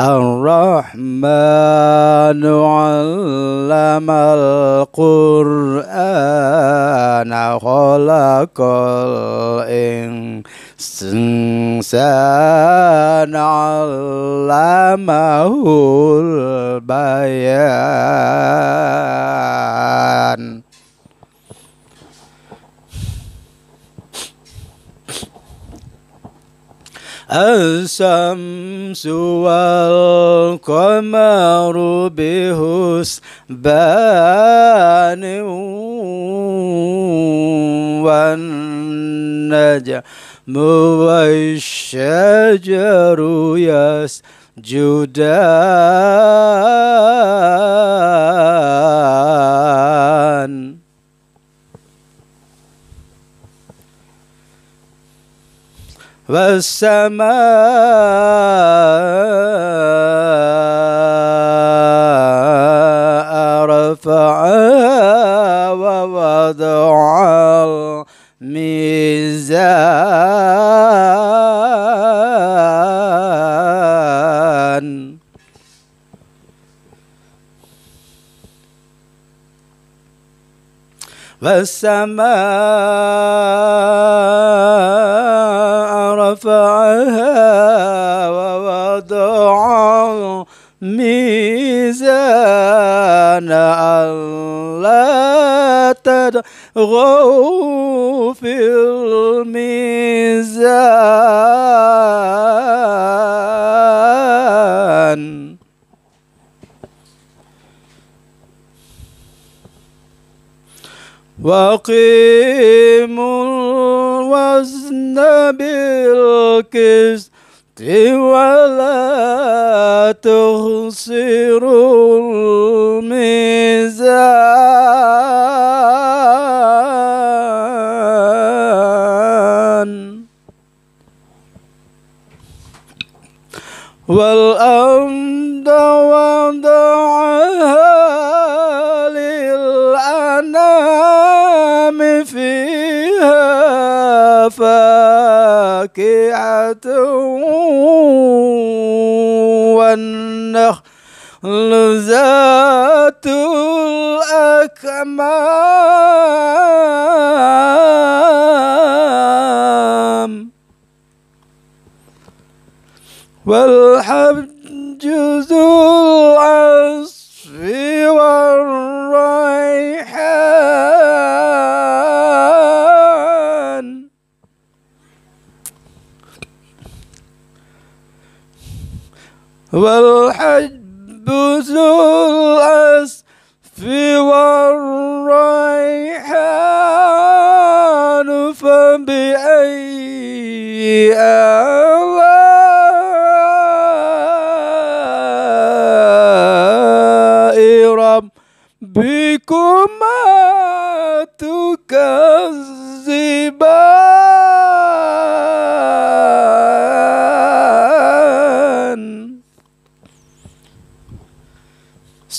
الرحمن علم القرآن خلق الإنسان علمه البيان الشمس والقمر بحسبان والنجم والشجر يسجدان والسماء رفعها ووضع الميزان والسماء ميزان ألا تدعو في الميزان وقيموا الوزن بالكسر ولا تخسروا الميزان والأمد وضعت فاكهة والنخل ذات الأكمام والحج ذو العصف والريحان والحب ذو الأسف والريحان فبأي آلاء ربكما تكذبان